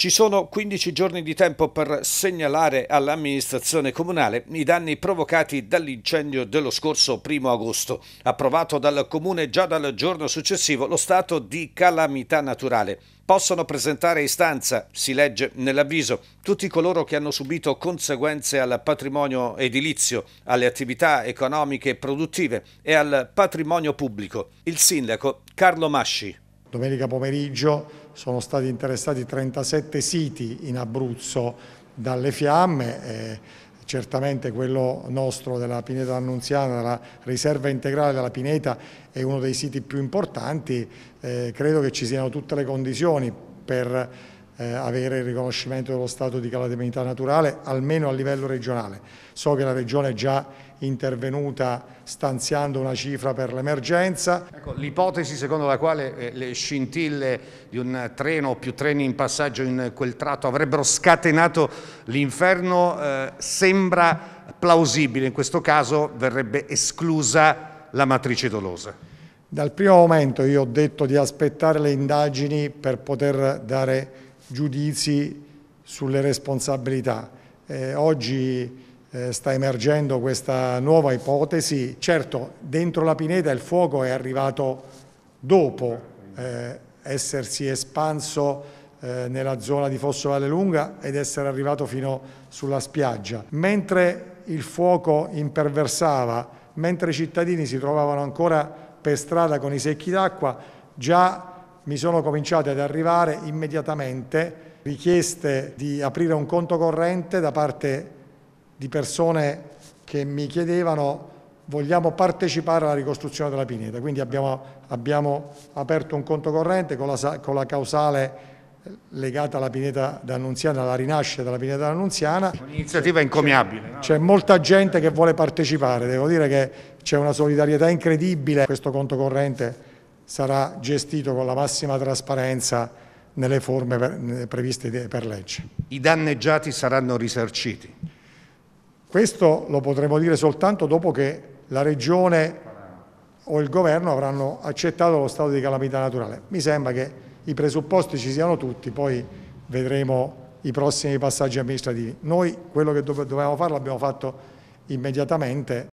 Ci sono 15 giorni di tempo per segnalare all'amministrazione comunale i danni provocati dall'incendio dello scorso 1 agosto, approvato dal comune già dal giorno successivo lo stato di calamità naturale. Possono presentare istanza, si legge nell'avviso, tutti coloro che hanno subito conseguenze al patrimonio edilizio, alle attività economiche e produttive e al patrimonio pubblico. Il sindaco Carlo Masci. Domenica pomeriggio sono stati interessati 37 siti in Abruzzo dalle fiamme, eh, certamente quello nostro della Pineta Annunziana, della riserva integrale della Pineta è uno dei siti più importanti, eh, credo che ci siano tutte le condizioni per eh, avere il riconoscimento dello stato di calamità naturale, almeno a livello regionale. So che la Regione è già intervenuta stanziando una cifra per l'emergenza. Ecco, l'ipotesi secondo la quale eh, le scintille di un treno o più treni in passaggio in quel tratto avrebbero scatenato l'inferno eh, sembra plausibile, in questo caso verrebbe esclusa la matrice dolosa. Dal primo momento io ho detto di aspettare le indagini per poter dare giudizi sulle responsabilità. Eh, oggi eh, sta emergendo questa nuova ipotesi, certo dentro la pineta il fuoco è arrivato dopo eh, essersi espanso eh, nella zona di Fosso Valle Lunga ed essere arrivato fino sulla spiaggia. Mentre il fuoco imperversava, mentre i cittadini si trovavano ancora per strada con i secchi d'acqua, già mi sono cominciate ad arrivare immediatamente richieste di aprire un conto corrente da parte di persone che mi chiedevano vogliamo partecipare alla ricostruzione della pineta. Quindi abbiamo, abbiamo aperto un conto corrente con la, con la causale legata alla pineta d'Annunziana, alla rinascita della pineta d'Annunziana. Un'iniziativa encomiabile. C'è molta gente che vuole partecipare, devo dire che c'è una solidarietà incredibile questo conto corrente sarà gestito con la massima trasparenza nelle forme previste per legge. I danneggiati saranno risarciti? Questo lo potremo dire soltanto dopo che la Regione o il Governo avranno accettato lo stato di calamità naturale. Mi sembra che i presupposti ci siano tutti, poi vedremo i prossimi passaggi amministrativi. Noi quello che dovevamo fare l'abbiamo fatto immediatamente